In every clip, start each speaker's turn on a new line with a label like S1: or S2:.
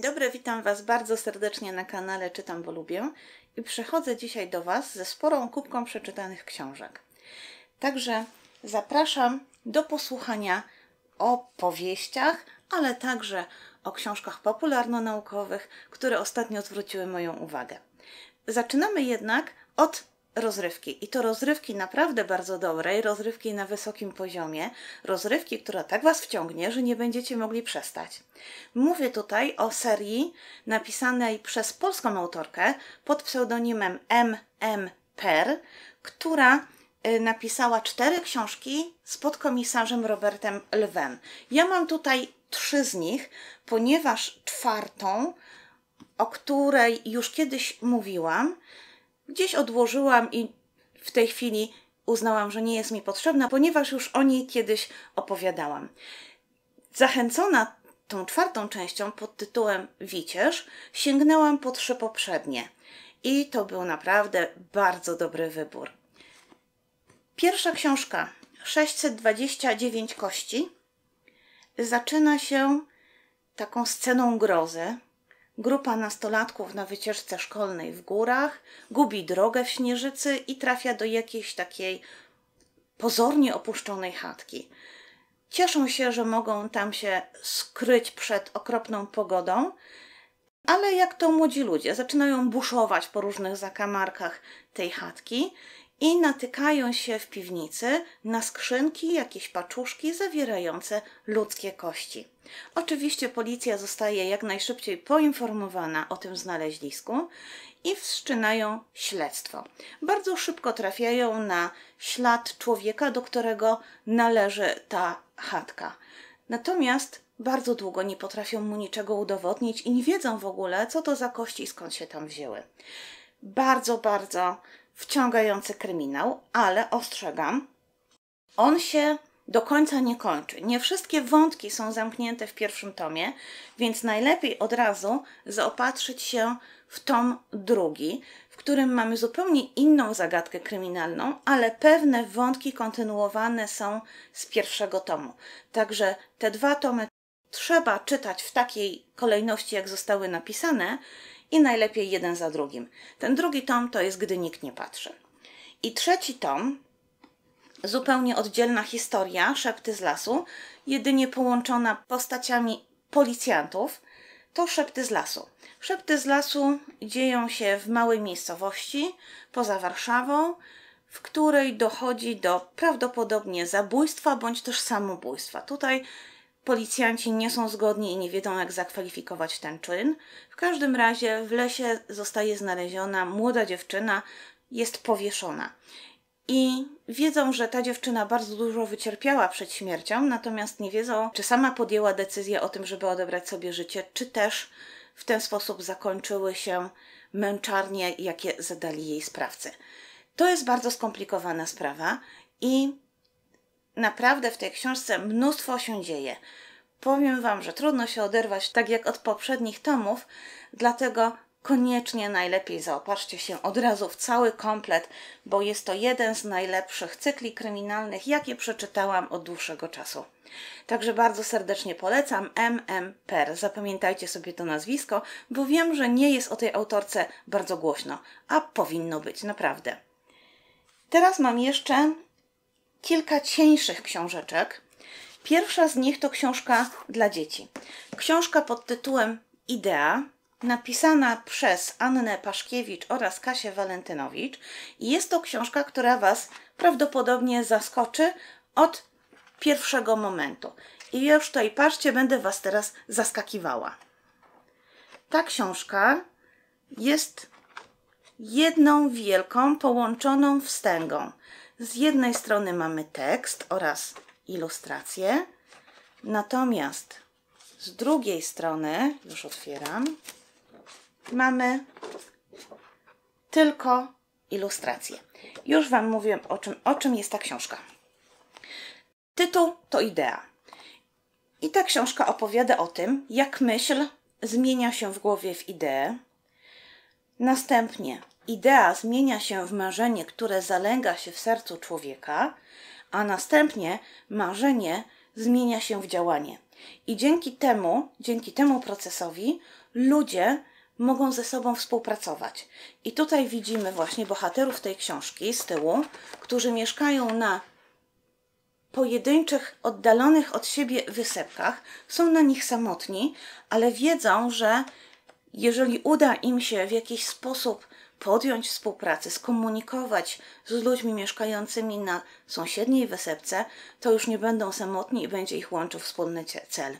S1: dobry, witam Was bardzo serdecznie na kanale Czytam, bo lubię i przychodzę dzisiaj do Was ze sporą kubką przeczytanych książek. Także zapraszam do posłuchania o powieściach, ale także o książkach popularno-naukowych, które ostatnio zwróciły moją uwagę. Zaczynamy jednak od rozrywki. I to rozrywki naprawdę bardzo dobrej, rozrywki na wysokim poziomie, rozrywki, która tak Was wciągnie, że nie będziecie mogli przestać. Mówię tutaj o serii napisanej przez polską autorkę pod pseudonimem M.M. Per, która y, napisała cztery książki z podkomisarzem Robertem Lwem. Ja mam tutaj trzy z nich, ponieważ czwartą, o której już kiedyś mówiłam, gdzieś odłożyłam i w tej chwili uznałam, że nie jest mi potrzebna, ponieważ już o niej kiedyś opowiadałam. Zachęcona tą czwartą częścią pod tytułem Wicierz, sięgnęłam po trzy poprzednie. I to był naprawdę bardzo dobry wybór. Pierwsza książka 629 kości zaczyna się taką sceną grozy, Grupa nastolatków na wycieczce szkolnej w górach gubi drogę w śnieżycy i trafia do jakiejś takiej pozornie opuszczonej chatki. Cieszą się, że mogą tam się skryć przed okropną pogodą, ale jak to młodzi ludzie zaczynają buszować po różnych zakamarkach tej chatki i natykają się w piwnicy na skrzynki, jakieś paczuszki zawierające ludzkie kości. Oczywiście policja zostaje jak najszybciej poinformowana o tym znaleźnisku i wszczynają śledztwo. Bardzo szybko trafiają na ślad człowieka, do którego należy ta chatka. Natomiast bardzo długo nie potrafią mu niczego udowodnić i nie wiedzą w ogóle, co to za kości i skąd się tam wzięły. Bardzo, bardzo wciągający kryminał, ale ostrzegam, on się do końca nie kończy. Nie wszystkie wątki są zamknięte w pierwszym tomie, więc najlepiej od razu zaopatrzyć się w tom drugi, w którym mamy zupełnie inną zagadkę kryminalną, ale pewne wątki kontynuowane są z pierwszego tomu. Także te dwa tomy trzeba czytać w takiej kolejności, jak zostały napisane, i najlepiej jeden za drugim. Ten drugi tom to jest Gdy nikt nie patrzy. I trzeci tom, zupełnie oddzielna historia, Szepty z lasu, jedynie połączona postaciami policjantów, to Szepty z lasu. Szepty z lasu dzieją się w małej miejscowości poza Warszawą, w której dochodzi do prawdopodobnie zabójstwa bądź też samobójstwa. Tutaj Policjanci nie są zgodni i nie wiedzą, jak zakwalifikować ten czyn. W każdym razie w lesie zostaje znaleziona młoda dziewczyna, jest powieszona. I wiedzą, że ta dziewczyna bardzo dużo wycierpiała przed śmiercią, natomiast nie wiedzą, czy sama podjęła decyzję o tym, żeby odebrać sobie życie, czy też w ten sposób zakończyły się męczarnie, jakie zadali jej sprawcy. To jest bardzo skomplikowana sprawa i Naprawdę w tej książce mnóstwo się dzieje. Powiem Wam, że trudno się oderwać tak jak od poprzednich tomów, dlatego koniecznie najlepiej zaopatrzcie się od razu w cały komplet, bo jest to jeden z najlepszych cykli kryminalnych, jakie przeczytałam od dłuższego czasu. Także bardzo serdecznie polecam M.M. Per. Zapamiętajcie sobie to nazwisko, bo wiem, że nie jest o tej autorce bardzo głośno, a powinno być naprawdę. Teraz mam jeszcze kilka cieńszych książeczek. Pierwsza z nich to książka dla dzieci. Książka pod tytułem Idea, napisana przez Annę Paszkiewicz oraz Kasię Walentynowicz. jest to książka, która Was prawdopodobnie zaskoczy od pierwszego momentu. I już tutaj patrzcie, będę Was teraz zaskakiwała. Ta książka jest jedną wielką, połączoną wstęgą. Z jednej strony mamy tekst oraz ilustrację, natomiast z drugiej strony, już otwieram, mamy tylko ilustrację. Już Wam mówiłem o czym, o czym jest ta książka. Tytuł to idea. I ta książka opowiada o tym, jak myśl zmienia się w głowie w ideę. Następnie idea zmienia się w marzenie, które zalega się w sercu człowieka, a następnie marzenie zmienia się w działanie. I dzięki temu, dzięki temu procesowi ludzie mogą ze sobą współpracować. I tutaj widzimy właśnie bohaterów tej książki z tyłu, którzy mieszkają na pojedynczych, oddalonych od siebie wysepkach, są na nich samotni, ale wiedzą, że jeżeli uda im się w jakiś sposób podjąć współpracę, skomunikować z ludźmi mieszkającymi na sąsiedniej wysepce, to już nie będą samotni i będzie ich łączył wspólny cel.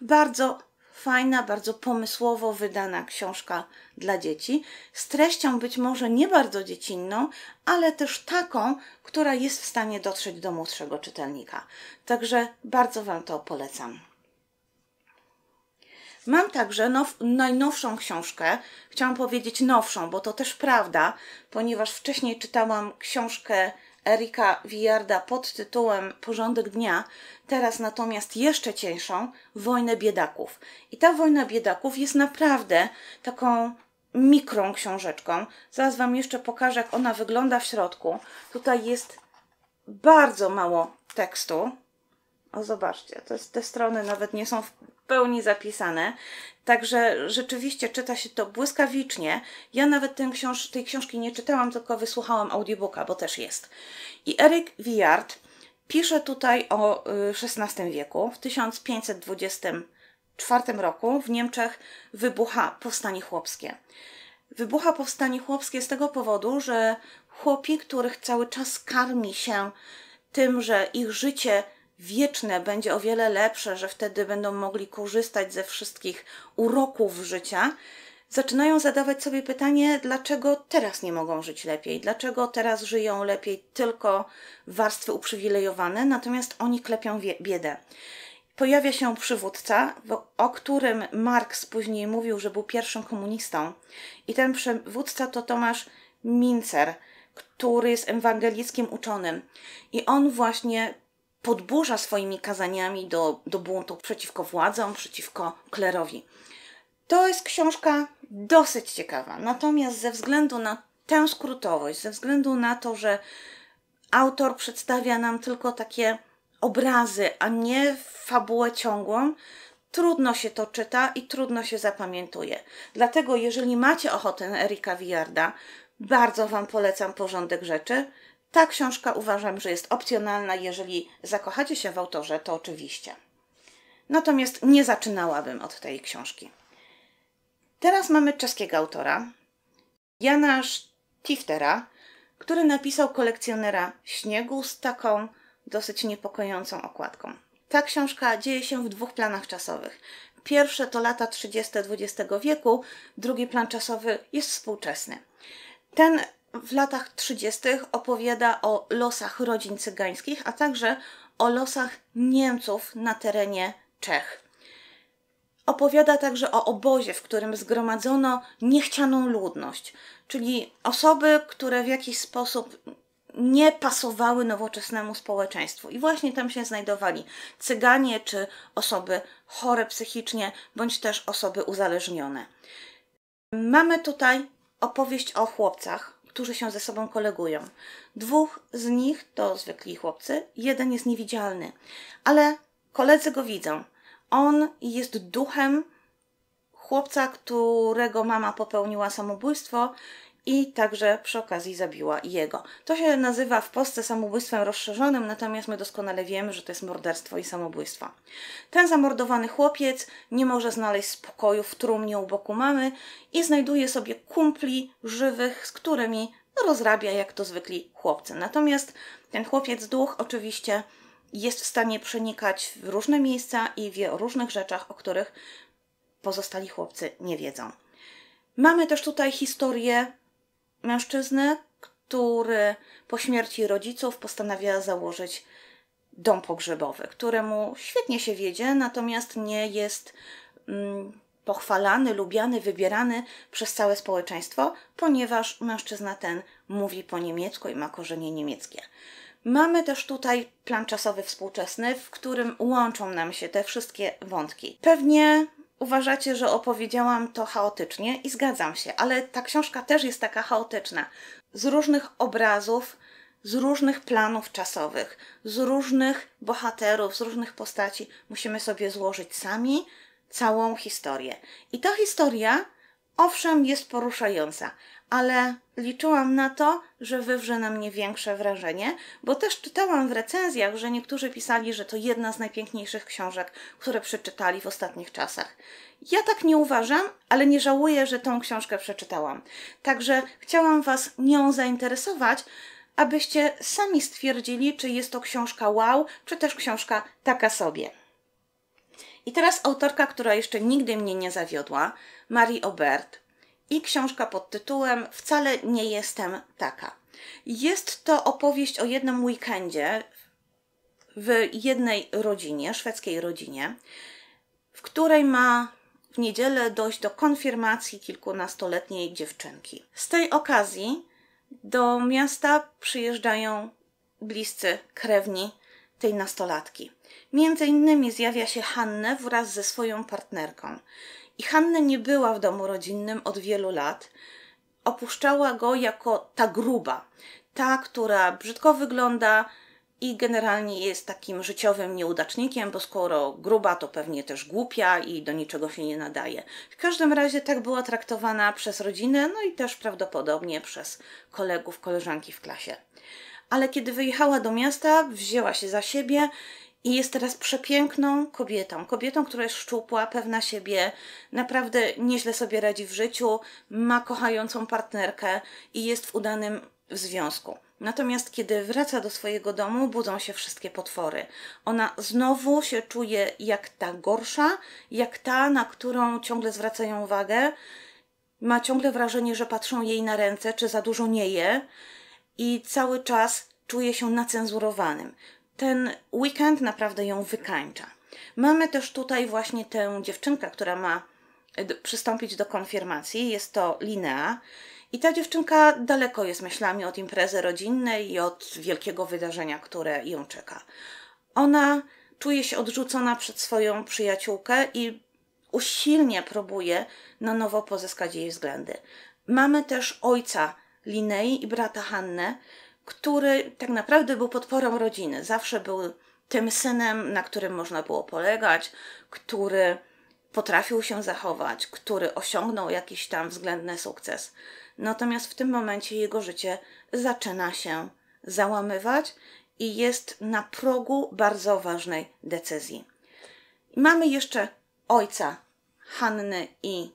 S1: Bardzo fajna, bardzo pomysłowo wydana książka dla dzieci, z treścią być może nie bardzo dziecinną, ale też taką, która jest w stanie dotrzeć do młodszego czytelnika. Także bardzo Wam to polecam. Mam także now, najnowszą książkę. Chciałam powiedzieć nowszą, bo to też prawda, ponieważ wcześniej czytałam książkę Erika Wiarda pod tytułem Porządek Dnia, teraz natomiast jeszcze cieńszą Wojnę Biedaków. I ta Wojna Biedaków jest naprawdę taką mikrą książeczką. Zaraz Wam jeszcze pokażę, jak ona wygląda w środku. Tutaj jest bardzo mało tekstu. O, zobaczcie, to jest, te strony nawet nie są w pełni zapisane. Także rzeczywiście czyta się to błyskawicznie. Ja nawet książ tej książki nie czytałam, tylko wysłuchałam audiobooka, bo też jest. I Eric Wiard pisze tutaj o XVI y, wieku. W 1524 roku w Niemczech wybucha powstanie chłopskie. Wybucha powstanie chłopskie z tego powodu, że chłopi, których cały czas karmi się tym, że ich życie wieczne będzie o wiele lepsze, że wtedy będą mogli korzystać ze wszystkich uroków życia, zaczynają zadawać sobie pytanie, dlaczego teraz nie mogą żyć lepiej, dlaczego teraz żyją lepiej tylko warstwy uprzywilejowane, natomiast oni klepią biedę. Pojawia się przywódca, o którym Marx później mówił, że był pierwszym komunistą. I ten przywódca to Tomasz Mincer, który jest ewangelickim uczonym. I on właśnie podburza swoimi kazaniami do, do buntu przeciwko władzom, przeciwko klerowi. To jest książka dosyć ciekawa, natomiast ze względu na tę skrótowość, ze względu na to, że autor przedstawia nam tylko takie obrazy, a nie fabułę ciągłą, trudno się to czyta i trudno się zapamiętuje. Dlatego, jeżeli macie ochotę na Erika Wiarda, bardzo Wam polecam porządek rzeczy. Ta książka uważam, że jest opcjonalna. Jeżeli zakochacie się w autorze, to oczywiście. Natomiast nie zaczynałabym od tej książki. Teraz mamy czeskiego autora, Jana Tiftera, który napisał kolekcjonera śniegu z taką dosyć niepokojącą okładką. Ta książka dzieje się w dwóch planach czasowych. Pierwsze to lata 30. XX wieku, drugi plan czasowy jest współczesny. Ten w latach 30. opowiada o losach rodzin cygańskich, a także o losach Niemców na terenie Czech. Opowiada także o obozie, w którym zgromadzono niechcianą ludność, czyli osoby, które w jakiś sposób nie pasowały nowoczesnemu społeczeństwu. I właśnie tam się znajdowali cyganie czy osoby chore psychicznie, bądź też osoby uzależnione. Mamy tutaj opowieść o chłopcach, którzy się ze sobą kolegują. Dwóch z nich to zwykli chłopcy, jeden jest niewidzialny, ale koledzy go widzą. On jest duchem chłopca, którego mama popełniła samobójstwo i także przy okazji zabiła jego. To się nazywa w Polsce samobójstwem rozszerzonym, natomiast my doskonale wiemy, że to jest morderstwo i samobójstwo. Ten zamordowany chłopiec nie może znaleźć spokoju w trumnie u boku mamy i znajduje sobie kumpli żywych, z którymi rozrabia jak to zwykli chłopcy. Natomiast ten chłopiec duch oczywiście jest w stanie przenikać w różne miejsca i wie o różnych rzeczach, o których pozostali chłopcy nie wiedzą. Mamy też tutaj historię mężczyzny, który po śmierci rodziców postanawia założyć dom pogrzebowy, któremu świetnie się wiedzie, natomiast nie jest mm, pochwalany, lubiany, wybierany przez całe społeczeństwo, ponieważ mężczyzna ten mówi po niemiecku i ma korzenie niemieckie. Mamy też tutaj plan czasowy współczesny, w którym łączą nam się te wszystkie wątki. Pewnie Uważacie, że opowiedziałam to chaotycznie i zgadzam się, ale ta książka też jest taka chaotyczna. Z różnych obrazów, z różnych planów czasowych, z różnych bohaterów, z różnych postaci musimy sobie złożyć sami całą historię. I ta historia, owszem, jest poruszająca, ale liczyłam na to, że wywrze na mnie większe wrażenie, bo też czytałam w recenzjach, że niektórzy pisali, że to jedna z najpiękniejszych książek, które przeczytali w ostatnich czasach. Ja tak nie uważam, ale nie żałuję, że tą książkę przeczytałam. Także chciałam Was nią zainteresować, abyście sami stwierdzili, czy jest to książka wow, czy też książka taka sobie. I teraz autorka, która jeszcze nigdy mnie nie zawiodła, Marie Aubert i książka pod tytułem Wcale nie jestem taka. Jest to opowieść o jednym weekendzie w jednej rodzinie, szwedzkiej rodzinie, w której ma w niedzielę dojść do konfirmacji kilkunastoletniej dziewczynki. Z tej okazji do miasta przyjeżdżają bliscy krewni tej nastolatki. Między innymi zjawia się Hanne wraz ze swoją partnerką. I Hanna nie była w domu rodzinnym od wielu lat. Opuszczała go jako ta gruba, ta, która brzydko wygląda i generalnie jest takim życiowym nieudacznikiem, bo skoro gruba, to pewnie też głupia i do niczego się nie nadaje. W każdym razie tak była traktowana przez rodzinę, no i też prawdopodobnie przez kolegów, koleżanki w klasie. Ale kiedy wyjechała do miasta, wzięła się za siebie i jest teraz przepiękną kobietą. Kobietą, która jest szczupła, pewna siebie, naprawdę nieźle sobie radzi w życiu, ma kochającą partnerkę i jest w udanym związku. Natomiast kiedy wraca do swojego domu, budzą się wszystkie potwory. Ona znowu się czuje jak ta gorsza, jak ta, na którą ciągle zwracają uwagę. Ma ciągle wrażenie, że patrzą jej na ręce, czy za dużo nie je, i cały czas czuje się nacenzurowanym ten weekend naprawdę ją wykańcza. Mamy też tutaj właśnie tę dziewczynkę, która ma e, przystąpić do konfirmacji. Jest to Linea. I ta dziewczynka daleko jest myślami od imprezy rodzinnej i od wielkiego wydarzenia, które ją czeka. Ona czuje się odrzucona przed swoją przyjaciółkę i usilnie próbuje na nowo pozyskać jej względy. Mamy też ojca Linei i brata Hannę, który tak naprawdę był podporą rodziny. Zawsze był tym synem, na którym można było polegać, który potrafił się zachować, który osiągnął jakiś tam względny sukces. Natomiast w tym momencie jego życie zaczyna się załamywać i jest na progu bardzo ważnej decyzji. Mamy jeszcze ojca Hanny i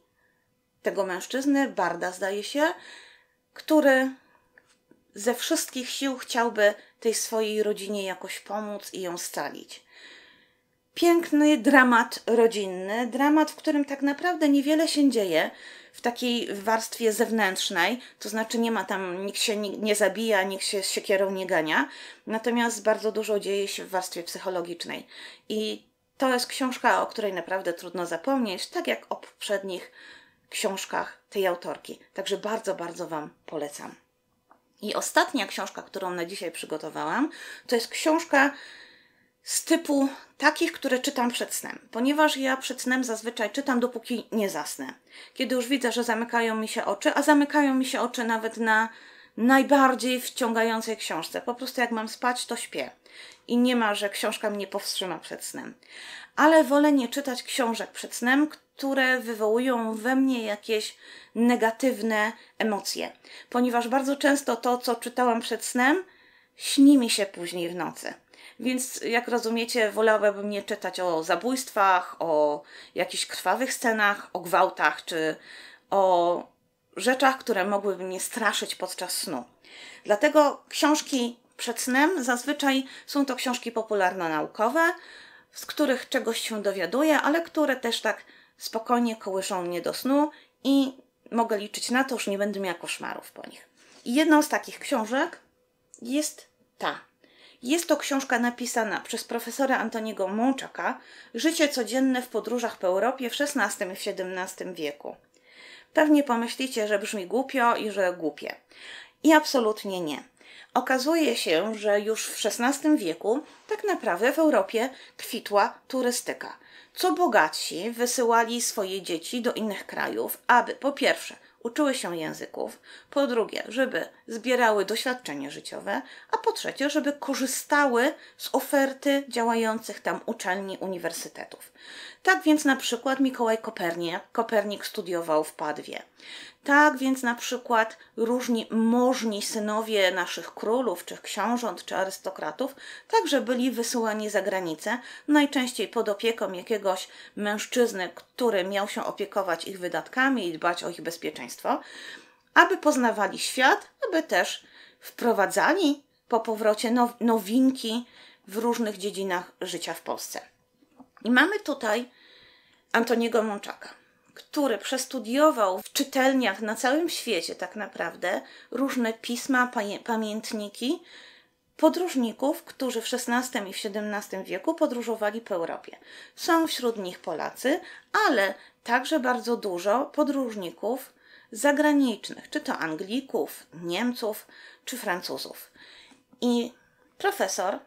S1: tego mężczyzny, Barda zdaje się, który ze wszystkich sił chciałby tej swojej rodzinie jakoś pomóc i ją scalić. Piękny dramat rodzinny, dramat, w którym tak naprawdę niewiele się dzieje w takiej warstwie zewnętrznej, to znaczy nie ma tam, nikt się nie zabija, nikt się z siekierą nie gania, natomiast bardzo dużo dzieje się w warstwie psychologicznej. I to jest książka, o której naprawdę trudno zapomnieć, tak jak o poprzednich książkach tej autorki. Także bardzo, bardzo Wam polecam. I ostatnia książka, którą na dzisiaj przygotowałam, to jest książka z typu takich, które czytam przed snem, ponieważ ja przed snem zazwyczaj czytam, dopóki nie zasnę. Kiedy już widzę, że zamykają mi się oczy, a zamykają mi się oczy nawet na najbardziej wciągającej książce. Po prostu jak mam spać, to śpię. I nie ma, że książka mnie powstrzyma przed snem ale wolę nie czytać książek przed snem, które wywołują we mnie jakieś negatywne emocje, ponieważ bardzo często to, co czytałam przed snem, śni mi się później w nocy. Więc jak rozumiecie, wolałabym nie czytać o zabójstwach, o jakichś krwawych scenach, o gwałtach czy o rzeczach, które mogłyby mnie straszyć podczas snu. Dlatego książki przed snem zazwyczaj są to książki popularno-naukowe, z których czegoś się dowiaduję, ale które też tak spokojnie kołyszą mnie do snu i mogę liczyć na to, że nie będę miała koszmarów po nich. I jedną z takich książek jest ta. Jest to książka napisana przez profesora Antoniego Mączaka Życie codzienne w podróżach po Europie w XVI i XVII wieku. Pewnie pomyślicie, że brzmi głupio i że głupie. I absolutnie nie. Okazuje się, że już w XVI wieku tak naprawdę w Europie kwitła turystyka. Co bogatsi wysyłali swoje dzieci do innych krajów, aby po pierwsze uczyły się języków, po drugie, żeby zbierały doświadczenie życiowe, a po trzecie, żeby korzystały z oferty działających tam uczelni, uniwersytetów. Tak więc na przykład Mikołaj Kopernik, Kopernik studiował w Padwie. Tak więc na przykład różni możni synowie naszych królów, czy książąt, czy arystokratów także byli wysyłani za granicę, najczęściej pod opieką jakiegoś mężczyzny, który miał się opiekować ich wydatkami i dbać o ich bezpieczeństwo, aby poznawali świat, aby też wprowadzali po powrocie nowinki w różnych dziedzinach życia w Polsce. I mamy tutaj Antoniego Mączaka który przestudiował w czytelniach na całym świecie tak naprawdę różne pisma, pamiętniki podróżników, którzy w XVI i w XVII wieku podróżowali po Europie. Są wśród nich Polacy, ale także bardzo dużo podróżników zagranicznych, czy to Anglików, Niemców, czy Francuzów. I profesor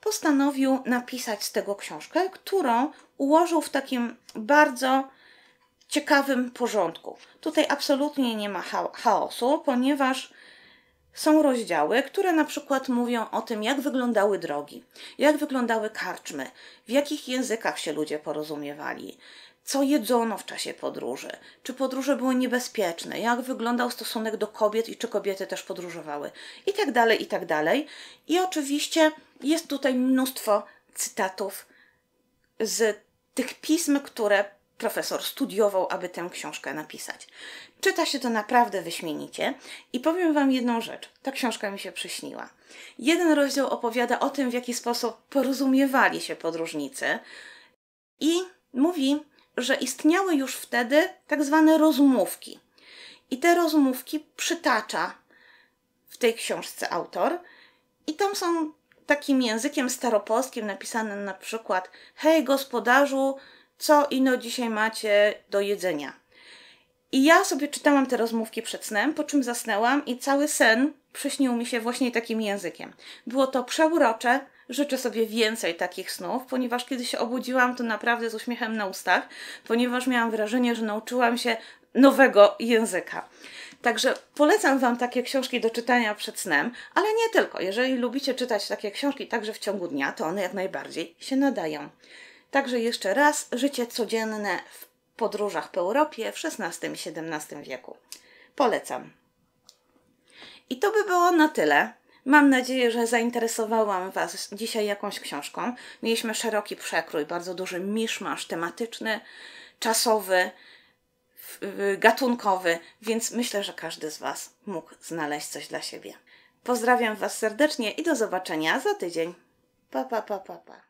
S1: postanowił napisać z tego książkę, którą ułożył w takim bardzo ciekawym porządku. Tutaj absolutnie nie ma chaosu, ponieważ są rozdziały, które na przykład mówią o tym, jak wyglądały drogi, jak wyglądały karczmy, w jakich językach się ludzie porozumiewali, co jedzono w czasie podróży, czy podróże były niebezpieczne, jak wyglądał stosunek do kobiet i czy kobiety też podróżowały, i tak dalej, i tak dalej. I oczywiście jest tutaj mnóstwo cytatów z tych pism, które profesor studiował, aby tę książkę napisać. Czyta się to naprawdę wyśmienicie i powiem Wam jedną rzecz. Ta książka mi się przyśniła. Jeden rozdział opowiada o tym, w jaki sposób porozumiewali się podróżnicy i mówi, że istniały już wtedy tak zwane rozmówki. I te rozmówki przytacza w tej książce autor i tam są takim językiem staropolskim napisane na przykład hej gospodarzu, co ino dzisiaj macie do jedzenia. I ja sobie czytałam te rozmówki przed snem, po czym zasnęłam i cały sen przyśnił mi się właśnie takim językiem. Było to przeurocze, życzę sobie więcej takich snów, ponieważ kiedy się obudziłam, to naprawdę z uśmiechem na ustach, ponieważ miałam wrażenie, że nauczyłam się nowego języka. Także polecam Wam takie książki do czytania przed snem, ale nie tylko. Jeżeli lubicie czytać takie książki także w ciągu dnia, to one jak najbardziej się nadają. Także jeszcze raz, życie codzienne w podróżach po Europie w XVI i XVII wieku. Polecam. I to by było na tyle. Mam nadzieję, że zainteresowałam Was dzisiaj jakąś książką. Mieliśmy szeroki przekrój, bardzo duży miszmasz tematyczny, czasowy, gatunkowy, więc myślę, że każdy z Was mógł znaleźć coś dla siebie. Pozdrawiam Was serdecznie i do zobaczenia za tydzień. Pa, pa, pa, pa, pa.